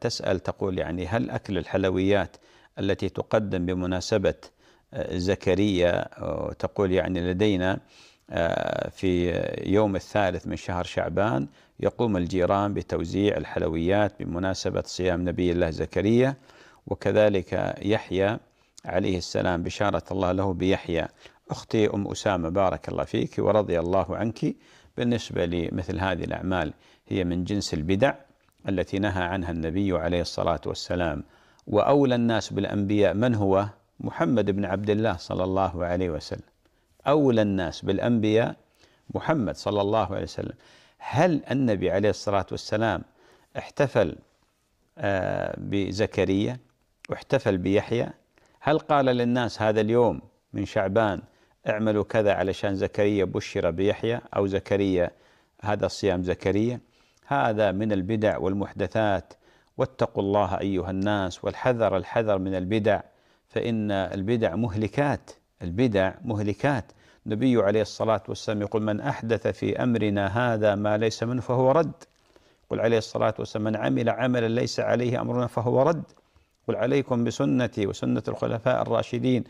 تسأل تقول يعني هل أكل الحلويات التي تقدم بمناسبة آه، زكريا آه، تقول يعني لدينا آه، في يوم الثالث من شهر شعبان يقوم الجيران بتوزيع الحلويات بمناسبة صيام نبي الله زكريا وكذلك يحيى عليه السلام بشارة الله له بيحيى أختي أم أسامة بارك الله فيك ورضي الله عنك بالنسبة لمثل هذه الأعمال هي من جنس البدع التي نهى عنها النبي عليه الصلاة والسلام وأولى الناس بالأنبياء من هو؟ محمد بن عبد الله صلى الله عليه وسلم أولى الناس بالأنبياء محمد صلى الله عليه وسلم هل النبي عليه الصلاة والسلام احتفل آه، بزكريا واحتفل بيحيى هل قال للناس هذا اليوم من شعبان اعملوا كذا علشان زكريا بشر بيحيى أو زكريا هذا صيام زكريا هذا من البدع والمحدثات واتقوا الله ايها الناس والحذر الحذر من البدع فان البدع مهلكات البدع مهلكات النبي عليه الصلاه والسلام يقول من احدث في امرنا هذا ما ليس منه فهو رد قل عليه الصلاه والسلام من عمل عملا ليس عليه امرنا فهو رد قل عليكم بسنتي وسنه الخلفاء الراشدين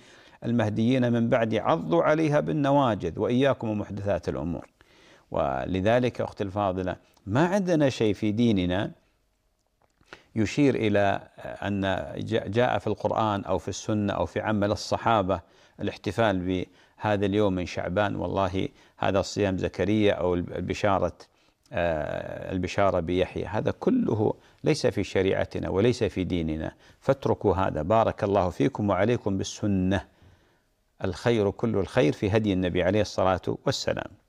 المهديين من بعدي عضوا عليها بالنواجذ واياكم ومحدثات الامور ولذلك أختي الفاضلة ما عندنا شيء في ديننا يشير إلى أن جاء في القرآن أو في السنة أو في عمل الصحابة الاحتفال بهذا اليوم من شعبان والله هذا الصيام زكريا أو البشارة آه، البشارة بيحيى هذا كله ليس في شريعتنا وليس في ديننا فاتركوا هذا بارك الله فيكم وعليكم بالسنة الخير كل الخير في هدي النبي عليه الصلاة والسلام